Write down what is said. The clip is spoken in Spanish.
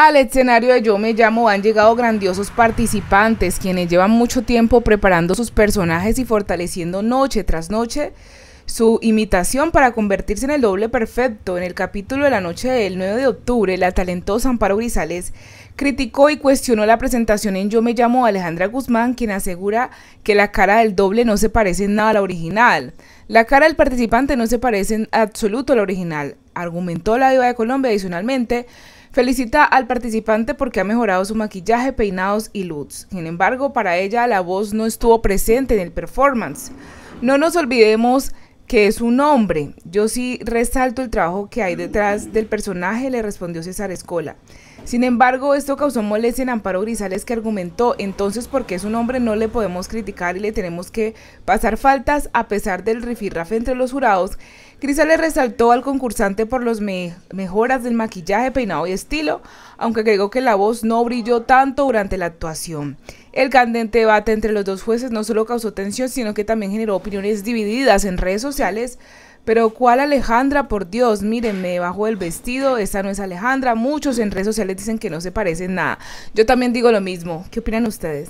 Al escenario de Yo Me Llamo han llegado grandiosos participantes quienes llevan mucho tiempo preparando sus personajes y fortaleciendo noche tras noche su imitación para convertirse en el doble perfecto. En el capítulo de la noche del 9 de octubre, la talentosa Amparo Grisales criticó y cuestionó la presentación en Yo Me Llamo Alejandra Guzmán, quien asegura que la cara del doble no se parece en nada a la original. La cara del participante no se parece en absoluto a la original argumentó la diva de Colombia adicionalmente, felicita al participante porque ha mejorado su maquillaje, peinados y looks. Sin embargo, para ella la voz no estuvo presente en el performance. No nos olvidemos que es un hombre. Yo sí resalto el trabajo que hay detrás del personaje, le respondió César Escola. Sin embargo, esto causó molestia en Amparo Grisales que argumentó, entonces porque es un hombre no le podemos criticar y le tenemos que pasar faltas a pesar del rifirrafe entre los jurados. Grisales resaltó al concursante por las mejoras del maquillaje, peinado y estilo, aunque agregó que la voz no brilló tanto durante la actuación. El candente debate entre los dos jueces no solo causó tensión, sino que también generó opiniones divididas en redes sociales. Pero ¿cuál Alejandra? Por Dios, mírenme bajo el vestido, esta no es Alejandra. Muchos en redes sociales dicen que no se parecen nada. Yo también digo lo mismo. ¿Qué opinan ustedes?